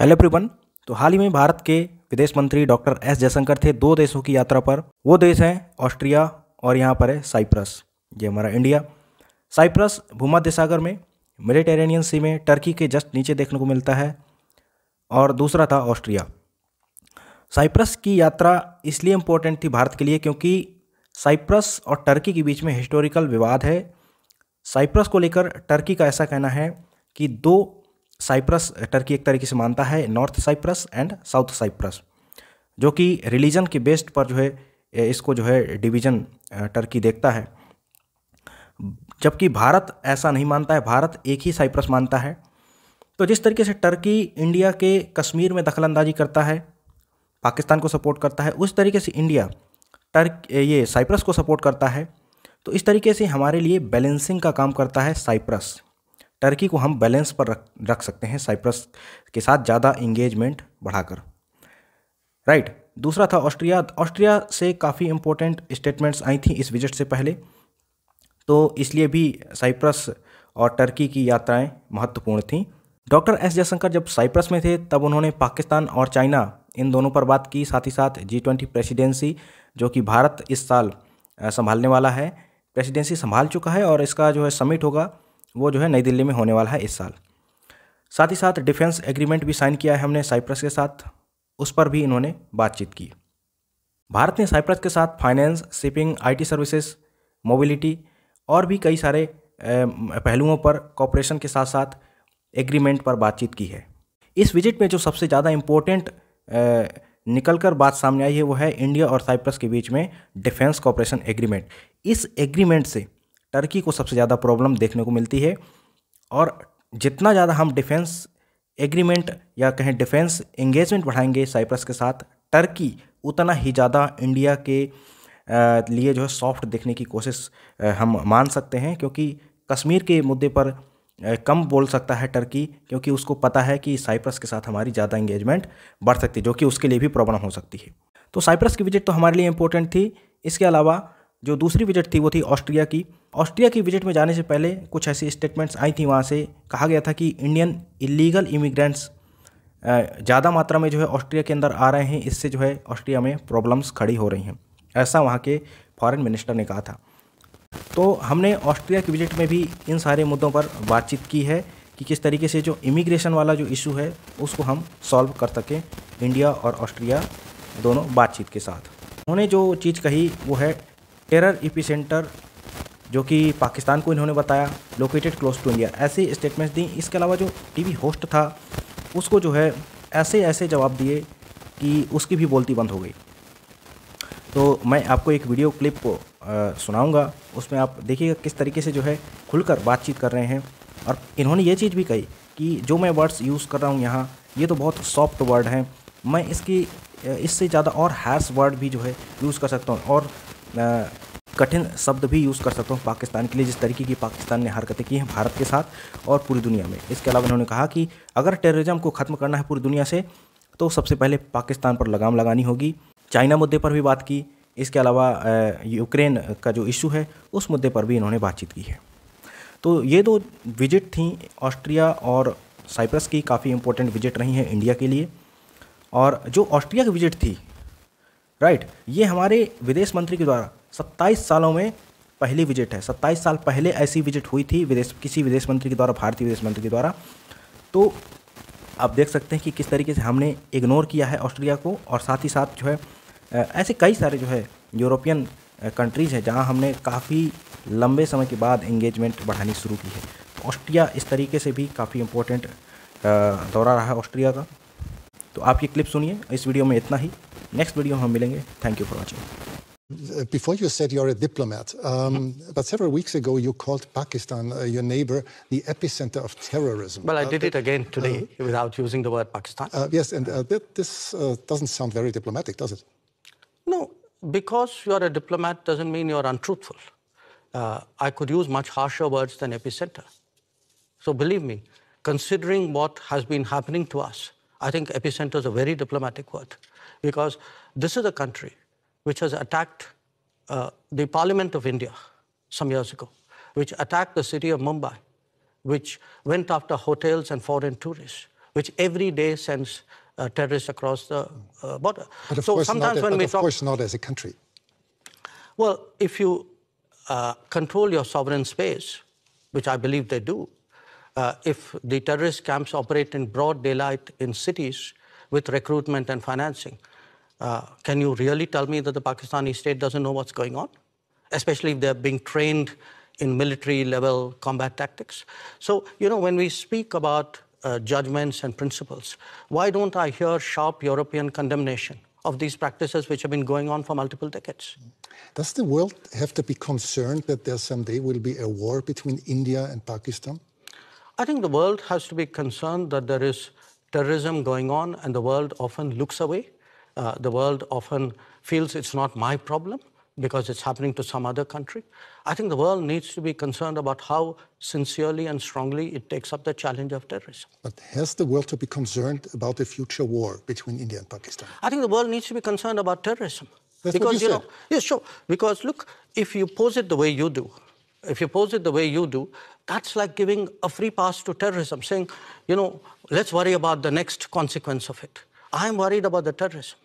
Hello everyone तो हाल ही में भारत के विदेश मंत्री डॉक्टर एस जयशंकर थे दो देशों की यात्रा पर वो देश हैं ऑस्ट्रिया और यहाँ पर है साइप्रस ये हमारा इंडिया साइप्रस भूमध्य सागर में मेडिटेरेनियन सी में टर्की के जस्ट नीचे देखने को मिलता है और दूसरा था ऑस्ट्रिया साइप्रस की यात्रा इसलिए इम्पोर्टेंट थी भारत के लिए क्योंकि साइप्रस और टर्की के बीच में हिस्टोरिकल विवाद है साइप्रस को लेकर टर्की का ऐसा कहना है कि दो साइप्रस टर्की एक तरीके से मानता है North Cyprus and South Cyprus जो कि रिलीजन के बेस्ड पर जो है इसको जो है डिवीज़न टर्की देखता है जबकि भारत ऐसा नहीं मानता है भारत एक ही साइप्रस मानता है तो जिस तरीके से टर्की इंडिया के कश्मीर में दखलंदाजी करता है पाकिस्तान को सपोर्ट करता है उस तरीके से इंडिया टर्क ये साइप्रस को सपोर्ट करता है तो इस तरीके से हमारे लिए बैलेंसिंग का काम करता है साइप्रस टर्की को हम बैलेंस पर रख रख सकते हैं साइप्रस के साथ ज़्यादा इंगेजमेंट बढ़ाकर राइट right. दूसरा था ऑस्ट्रिया ऑस्ट्रिया से काफ़ी इंपॉर्टेंट स्टेटमेंट्स आई थी इस विजिट से पहले तो इसलिए भी साइप्रस और टर्की की यात्राएं महत्वपूर्ण थीं डॉक्टर एस जयशंकर जब साइप्रस में थे तब उन्होंने पाकिस्तान और चाइना इन दोनों पर बात की साथ ही साथ जी ट्वेंटी प्रेसिडेंसी जो कि भारत इस साल संभालने वाला है प्रेसिडेंसी संभाल चुका है और इसका जो है समिट होगा वो जो है नई दिल्ली में होने वाला है इस साल साथ ही साथ डिफेंस एग्रीमेंट भी साइन किया है हमने साइप्रस के साथ उस पर भी इन्होंने बातचीत की भारत ने साइप्रस के साथ finance shipping IT services mobility और भी कई सारे पहलुओं पर कॉपरेशन के साथ साथ एग्रीमेंट पर बातचीत की है इस विजिट में जो सबसे ज़्यादा इम्पोर्टेंट निकल कर बात सामने आई है वो है इंडिया और साइप्रस के बीच में डिफेंस कॉपरेशन एग्रीमेंट इस एग्रीमेंट से टर्की को सबसे ज़्यादा प्रॉब्लम देखने को मिलती है और जितना ज़्यादा हम डिफेंस एग्रीमेंट या कहें डिफेंस एंगेजमेंट बढ़ाएंगे साइप्रस के साथ टर्की उतना ही ज़्यादा इंडिया के लिए जो है सॉफ्ट देखने की कोशिश हम मान सकते हैं क्योंकि कश्मीर के मुद्दे पर कम बोल सकता है टर्की क्योंकि उसको पता है कि साइप्रस के साथ हमारी ज़्यादा इंगेजमेंट बढ़ सकती है जो कि उसके लिए भी प्रॉब्लम हो सकती है तो साइप्रस की विजिट तो हमारे लिए इम्पोर्टेंट थी इसके अलावा जो दूसरी विजिट थी वो थी ऑस्ट्रिया की ऑस्ट्रिया की विजिट में जाने से पहले कुछ ऐसी स्टेटमेंट्स आई थी वहाँ से कहा गया था कि इंडियन इलीगल इमिग्रेंट्स ज़्यादा मात्रा में जो है ऑस्ट्रिया के अंदर आ रहे हैं इससे जो है ऑस्ट्रिया में प्रॉब्लम्स खड़ी हो रही हैं ऐसा वहाँ के फॉरेन मिनिस्टर ने कहा था तो हमने ऑस्ट्रिया की विजिट में भी इन सारे मुद्दों पर बातचीत की है कि किस तरीके से जो इमिग्रेशन वाला जो इशू है उसको हम सॉल्व कर सकें इंडिया और ऑस्ट्रिया दोनों बातचीत के साथ उन्होंने जो चीज़ कही वो है टेरर ई सेंटर जो कि पाकिस्तान को इन्होंने बताया लोकेटेड क्लोज टू इंडिया ऐसी स्टेटमेंट्स दी इसके अलावा जो टीवी होस्ट था उसको जो है ऐसे ऐसे जवाब दिए कि उसकी भी बोलती बंद हो गई तो मैं आपको एक वीडियो क्लिप को सुनाऊंगा उसमें आप देखिएगा किस तरीके से जो है खुलकर बातचीत कर रहे हैं और इन्होंने ये चीज़ भी कही कि जो मैं वर्ड्स यूज़ कर रहा हूँ यहाँ ये तो बहुत सॉफ्ट वर्ड हैं मैं इसकी इससे ज़्यादा और हैश वर्ड भी जो है यूज़ कर सकता हूँ और कठिन शब्द भी यूज़ कर सकता हूँ पाकिस्तान के लिए जिस तरीके की पाकिस्तान ने हरकतें की हैं भारत के साथ और पूरी दुनिया में इसके अलावा उन्होंने कहा कि अगर टेररिज्म को ख़त्म करना है पूरी दुनिया से तो सबसे पहले पाकिस्तान पर लगाम लगानी होगी चाइना मुद्दे पर भी बात की इसके अलावा यूक्रेन का जो इशू है उस मुद्दे पर भी इन्होंने बातचीत की है तो ये दो विजिट थी ऑस्ट्रिया और साइप्रस की काफ़ी इंपॉर्टेंट विजिट रही हैं इंडिया के लिए और जो ऑस्ट्रिया की विजिट थी राइट ये हमारे विदेश मंत्री के द्वारा सत्ताईस सालों में पहली विजिट है सत्ताईस साल पहले ऐसी विजिट हुई थी विदेश किसी विदेश मंत्री के द्वारा भारतीय विदेश मंत्री के द्वारा तो आप देख सकते हैं कि किस तरीके से हमने इग्नोर किया है ऑस्ट्रेलिया को और साथ ही साथ जो है ऐसे कई सारे जो है यूरोपियन कंट्रीज़ हैं जहां हमने काफ़ी लंबे समय के बाद एंगेजमेंट बढ़ानी शुरू की है तो ऑस्ट्रिया इस तरीके से भी काफ़ी इम्पोर्टेंट दौरा रहा है ऑस्ट्रिया का तो आप ये क्लिप सुनिए इस वीडियो में इतना ही next video हम मिलेंगे Thank you for watching. Before you said you're a diplomat, um, but several weeks ago you called Pakistan, uh, your neighbor, the epicenter of terrorism. Well, I uh, did uh, it again today uh, without using the word Pakistan. Uh, yes, and uh, this doesn't sound very diplomatic, does it? No, because you're a diplomat doesn't mean you're untruthful. I could use much harsher words than epicenter. So believe me, considering what has been happening to us, I think epicenter is a very diplomatic word because this is a country which has attacked uh, the Parliament of India some years ago, which attacked the city of Mumbai, which went after hotels and foreign tourists, which every day sends uh, terrorists across the uh, border. But of so course sometimes when we of talk, course not as a country. Well, if you uh, control your sovereign space, which I believe they do, uh, if the terrorist camps operate in broad daylight in cities with recruitment and financing. Uh, can you really tell me that the Pakistani state doesn't know what's going on? Especially if they're being trained in military level combat tactics. So, you know, when we speak about uh, judgments and principles, why don't I hear sharp European condemnation of these practices which have been going on for multiple decades? Does the world have to be concerned that there someday will be a war between India and Pakistan? I think the world has to be concerned that there is terrorism going on, and the world often looks away. Uh, the world often feels it's not my problem because it's happening to some other country. I think the world needs to be concerned about how sincerely and strongly it takes up the challenge of terrorism. But has the world to be concerned about the future war between India and Pakistan? I think the world needs to be concerned about terrorism. That's because, you, you know, yes, sure. Because look, if you pose it the way you do, if you pose it the way you do, that's like giving a free pass to terrorism, saying, you know, let's worry about the next consequence of it. I'm worried about the terrorism.